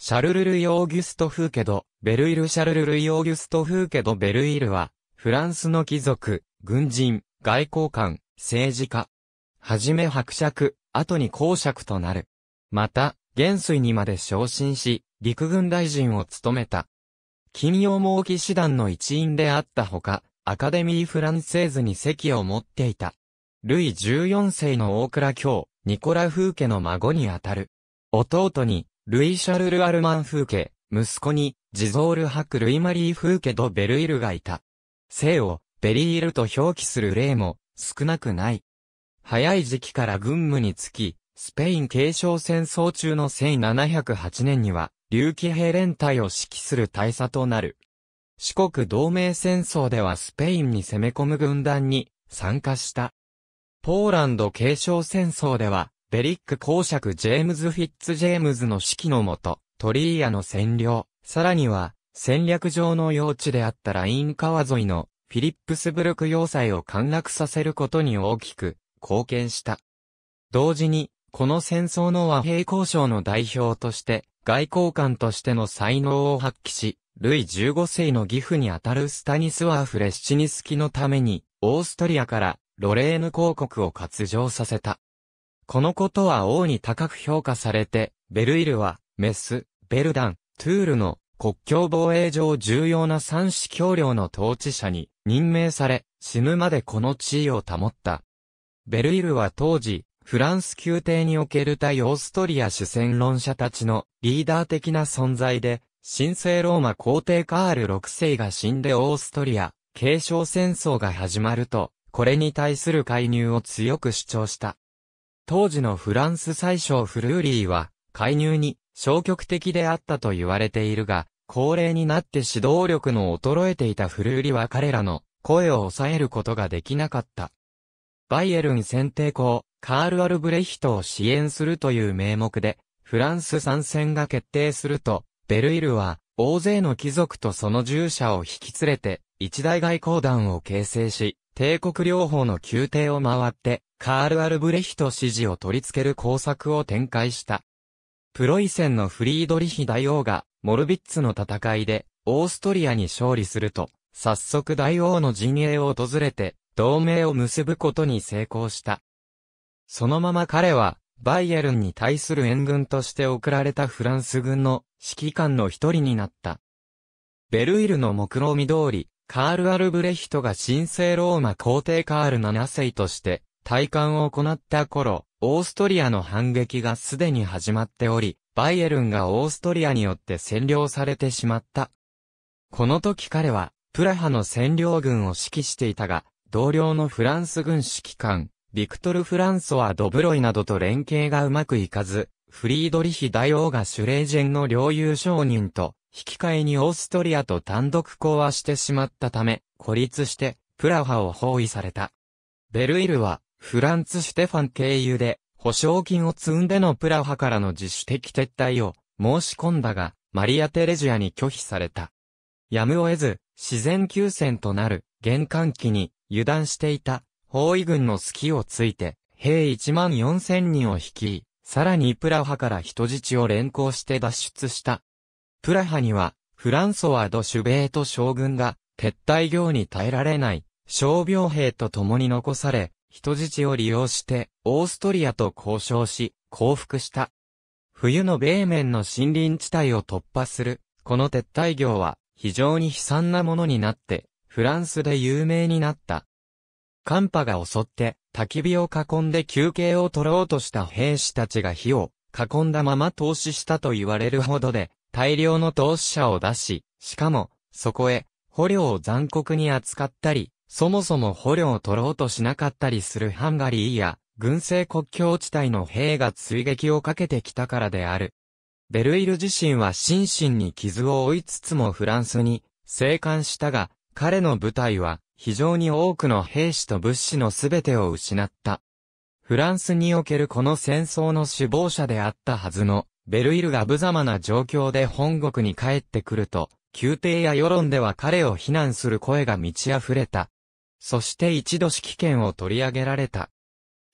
シャルル・ルイ・オーギュスト・フーケド、ベルイル・シャルル・ルイ・オーギュスト・フーケド・ベルイルは、フランスの貴族、軍人、外交官、政治家。はじめ伯爵、後に公爵となる。また、元帥にまで昇進し、陸軍大臣を務めた。金曜猛騎士団の一員であったほか、アカデミー・フランセーズに席を持っていた。ルイ14世の大倉卿、ニコラ・フーケの孫にあたる。弟に、ルイ・シャルル・アルマン風景、息子に、ジゾール・ハク・ルイ・マリー風景とベルイルがいた。生を、ベリールと表記する例も、少なくない。早い時期から軍務につき、スペイン継承戦争中の1708年には、竜騎兵連隊を指揮する大佐となる。四国同盟戦争ではスペインに攻め込む軍団に参加した。ポーランド継承戦争ではベリック公爵ジェームズ・フィッツ・ジェームズの指揮のもと、トリーヤの占領、さらには、戦略上の用地であったライン川沿いのフィリップスブルク要塞を陥落させることに大きく貢献した。同時に、この戦争の和平交渉の代表として、外交官としての才能を発揮し、ルイ15世の義父にあたるスタニスワーフ・レッシニスキのために、オーストリアからロレーヌ公国を割譲させた。このことは王に高く評価されて、ベルイルは、メス、ベルダン、トゥールの国境防衛上重要な三子協領の統治者に任命され、死ぬまでこの地位を保った。ベルイルは当時、フランス宮廷における対オーストリア主戦論者たちのリーダー的な存在で、神聖ローマ皇帝カール6世が死んでオーストリア、継承戦争が始まると、これに対する介入を強く主張した。当時のフランス最小フルーリーは、介入に消極的であったと言われているが、高齢になって指導力の衰えていたフルーリは彼らの声を抑えることができなかった。バイエルン選定校、カール・アルブレヒトを支援するという名目で、フランス参戦が決定すると、ベルイルは、大勢の貴族とその従者を引き連れて、一大外交団を形成し、帝国療法の宮廷を回って、カール・アルブレヒト支持を取り付ける工作を展開した。プロイセンのフリードリヒ大王が、モルビッツの戦いで、オーストリアに勝利すると、早速大王の陣営を訪れて、同盟を結ぶことに成功した。そのまま彼は、バイエルンに対する援軍として送られたフランス軍の指揮官の一人になった。ベルイルの目論見通り、カール・アルブレヒトが神聖ローマ皇帝カール7世として退冠を行った頃、オーストリアの反撃がすでに始まっており、バイエルンがオーストリアによって占領されてしまった。この時彼は、プラハの占領軍を指揮していたが、同僚のフランス軍指揮官、ビクトル・フランソワ・ドブロイなどと連携がうまくいかず、フリードリヒ大王がシュレージェンの領有商人と引き換えにオーストリアと単独講和してしまったため、孤立して、プラハを包囲された。ベルイルは、フランツ・シュテファン経由で、保証金を積んでのプラハからの自主的撤退を申し込んだが、マリア・テレジアに拒否された。やむを得ず、自然休戦となる、玄関機に、油断していた、包囲軍の隙をついて、兵1万4千人を率い、さらにプラハから人質を連行して脱出した、プラハには、フランソワ・ド・シュベート将軍が、撤退業に耐えられない、傷病兵と共に残され、人質を利用して、オーストリアと交渉し、降伏した。冬の米面の森林地帯を突破する、この撤退業は、非常に悲惨なものになって、フランスで有名になった。寒波が襲って、焚き火を囲んで休憩を取ろうとした兵士たちが火を囲んだまま投資したと言われるほどで、大量の投資者を出し、しかも、そこへ、捕虜を残酷に扱ったり、そもそも捕虜を取ろうとしなかったりするハンガリーや、軍政国境地帯の兵が追撃をかけてきたからである。ベルイル自身は心身に傷を負いつつもフランスに生還したが、彼の部隊は非常に多くの兵士と物資の全てを失った。フランスにおけるこの戦争の首謀者であったはずのベルイルが無様な状況で本国に帰ってくると、宮廷や世論では彼を非難する声が満ち溢れた。そして一度指揮権を取り上げられた。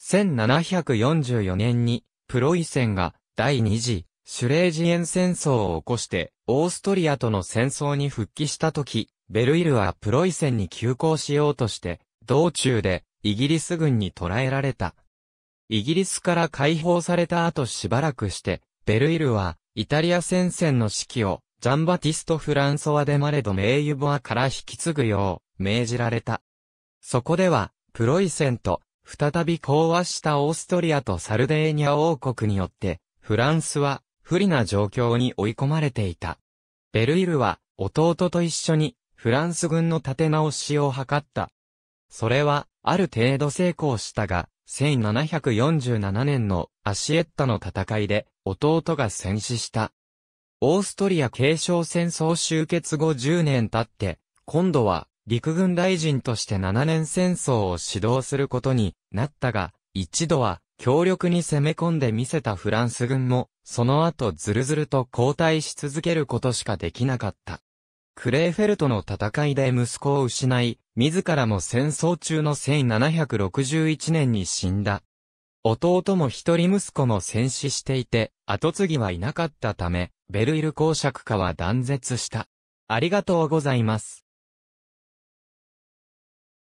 1744年に、プロイセンが第二次シュレージエン戦争を起こして、オーストリアとの戦争に復帰した時、ベルイルはプロイセンに急行しようとして、道中でイギリス軍に捕らえられた。イギリスから解放された後しばらくして、ベルイルは、イタリア戦線の指揮を、ジャンバティスト・フランソワ・デ・マレド・メイユボアから引き継ぐよう、命じられた。そこでは、プロイセンと、再び講和したオーストリアとサルデーニャ王国によって、フランスは不利な状況に追い込まれていた。ベルイルは弟と一緒にフランス軍の立て直しを図った。それはある程度成功したが、1747年のアシエッタの戦いで弟が戦死した。オーストリア継承戦争終結後10年経って、今度は陸軍大臣として7年戦争を指導することになったが、一度は強力に攻め込んでみせたフランス軍も、その後ずるずると後退し続けることしかできなかった。クレーフェルトの戦いで息子を失い、自らも戦争中の1761年に死んだ。弟も一人息子も戦死していて、後継ぎはいなかったため、ベルイル公爵家は断絶した。ありがとうございます。